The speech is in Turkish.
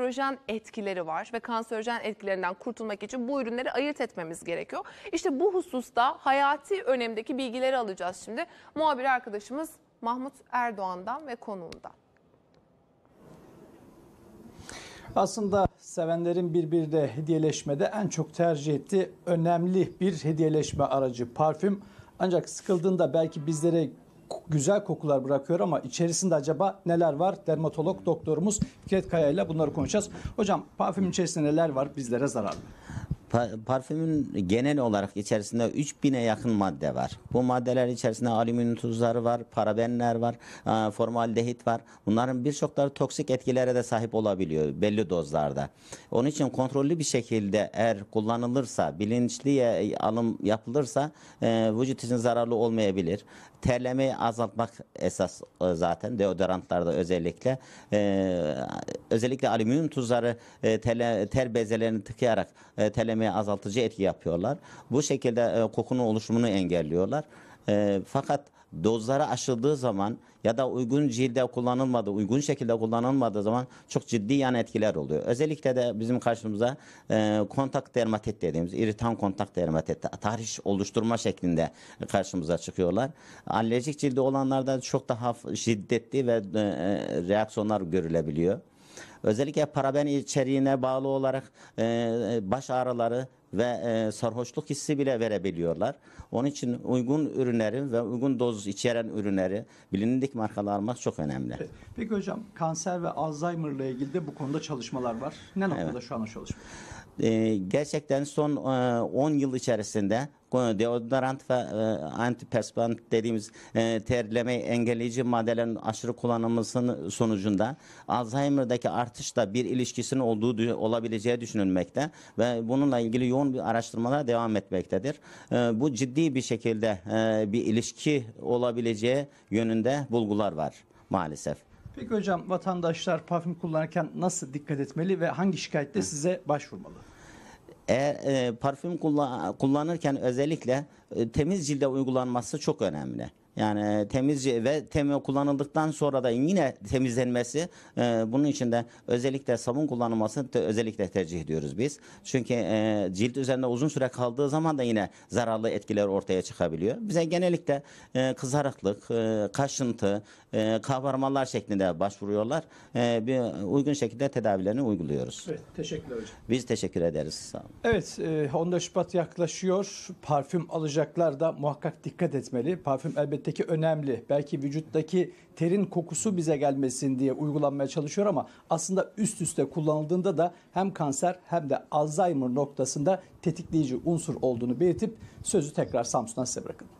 kanserojen etkileri var ve kanserojen etkilerinden kurtulmak için bu ürünleri ayırt etmemiz gerekiyor. İşte bu hususta hayati önemdeki bilgileri alacağız şimdi. Muhabir arkadaşımız Mahmut Erdoğan'dan ve konuğundan. Aslında sevenlerin birbirde hediyeleşmede en çok tercih ettiği önemli bir hediyeleşme aracı parfüm. Ancak sıkıldığında belki bizlere güzel kokular bırakıyor ama içerisinde acaba neler var? Dermatolog doktorumuz Fikret Kaya ile bunları konuşacağız. Hocam parfüm içerisinde neler var bizlere zararlı? Parfümün genel olarak içerisinde 3000'e yakın madde var. Bu maddeler içerisinde alüminyum tuzları var, parabenler var, formaldehit var. Bunların birçokları toksik etkilere de sahip olabiliyor belli dozlarda. Onun için kontrollü bir şekilde eğer kullanılırsa, bilinçli e, alım yapılırsa e, vücut için zararlı olmayabilir. Terlemeyi azaltmak esas e, zaten deodorantlarda özellikle özellikle alüminyum tuzları e, tele, ter bezelerini tıkayarak e, telemeye azaltıcı etki yapıyorlar. Bu şekilde e, kokunun oluşumunu engelliyorlar. E, fakat dozları aşıldığı zaman ya da uygun cilde kullanılmadığı, uygun şekilde kullanılmadığı zaman çok ciddi yan etkiler oluyor. Özellikle de bizim karşımıza e, kontak dermatit dediğimiz iritan kontak dermatit, tahriş oluşturma şeklinde karşımıza çıkıyorlar. Alerjik cilde olanlarda çok daha şiddetli ve e, e reaksiyonlar görülebiliyor. Özellikle paraben içeriğine bağlı olarak e, e baş ağrıları, ve e, sarhoşluk hissi bile verebiliyorlar. Onun için uygun ürünleri ve uygun doz içeren ürünleri bilindik markalar almak çok önemli. Peki hocam kanser ve Alzheimer ile ilgili de bu konuda çalışmalar var. Ne noktada evet. şu an çalışma? E, gerçekten son 10 e, yıl içerisinde deodorant ve e, antiperspirant dediğimiz e, terlemeyi engelleyici maddelerin aşırı kullanılmasının sonucunda Alzheimer'daki artışla bir ilişkisinin olduğu olabileceği düşünülmekte ve bununla ilgili yoğun yoğun bir araştırmalar devam etmektedir. E, bu ciddi bir şekilde e, bir ilişki olabileceği yönünde bulgular var maalesef. Peki hocam vatandaşlar parfüm kullanırken nasıl dikkat etmeli ve hangi şikayette size başvurmalı? Eğer e, parfüm kullan, kullanırken özellikle e, temiz cilde uygulanması çok önemli. Yani e, temiz ve teme kullanıldıktan sonra da yine temizlenmesi e, bunun için de özellikle sabun kullanılmasını te, özellikle tercih ediyoruz biz. Çünkü e, cilt üzerinde uzun süre kaldığı zaman da yine zararlı etkiler ortaya çıkabiliyor. Bize genellikle e, kızarıklık, e, kaşıntı, e, kabarmalar şeklinde başvuruyorlar. E, bir uygun şekilde tedavilerini uyguluyoruz. Evet, teşekkürler hocam. Biz teşekkür ederiz. Sağ olun. Evet, e, 14 Şubat yaklaşıyor. Parfüm alacaklar da muhakkak dikkat etmeli. Parfüm elbette elbette önemli. Belki vücuttaki terin kokusu bize gelmesin diye uygulanmaya çalışıyor ama aslında üst üste kullanıldığında da hem kanser hem de Alzheimer noktasında tetikleyici unsur olduğunu belirtip sözü tekrar Samsun'a size bırakın.